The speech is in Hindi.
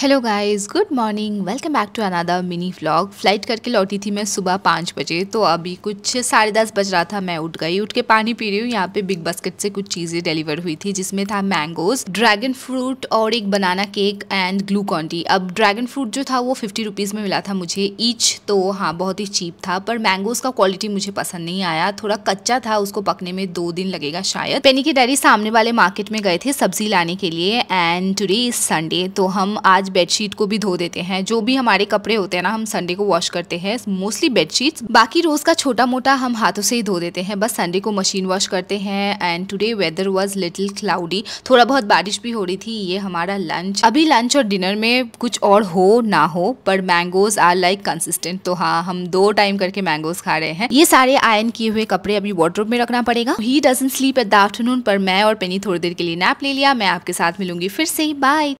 hello guys good morning welcome back to another mini vlog flight करके लौटी थी मैं सुबह पाँच बजे तो अभी कुछ साढ़े दस बज रहा था मैं उठ गई उठ के पानी पी रही हूँ यहाँ पे बिग बास्केट से कुछ चीज़ें डिलीवर हुई थी जिसमें था मैंगोज ड्रैगन फ्रूट और एक बनाना केक एंड कॉन्टी अब ड्रैगन फ्रूट जो था वो फिफ्टी रुपीज़ में मिला था मुझे ईच तो हाँ बहुत ही चीप था पर मैंगोज का क्वालिटी मुझे पसंद नहीं आया थोड़ा कच्चा था उसको पकने में दो दिन लगेगा शायद पेनी के डैडी सामने वाले मार्केट में गए थे सब्जी लाने के लिए एंड टूडे इज संडे तो हम आज आज बेडशीट को भी धो देते हैं जो भी हमारे कपड़े होते हैं ना हम संडे को वॉश करते हैं मोस्टली बेडशीट्स बाकी रोज का छोटा मोटा हम हाथों से ही धो देते हैं बस संडे को मशीन वॉश करते हैं and today weather was little cloudy थोड़ा बहुत बारिश भी हो रही थी ये हमारा लंच अभी लंच और डिनर में कुछ और हो ना हो पर मैंगोज आर लाइक कंसिस्टेंट तो हाँ हम दो टाइम करके मैंगोज खा रहे हैं ये सारे आयन किए हुए कपड़े अभी वार्ड्रोप में रखना पड़ेगा he doesn't sleep at the afternoon पर मैं और पेनी थोड़ी देर के लिए नैप ले लिया मैं आपके साथ मिलूंगी फिर से बाय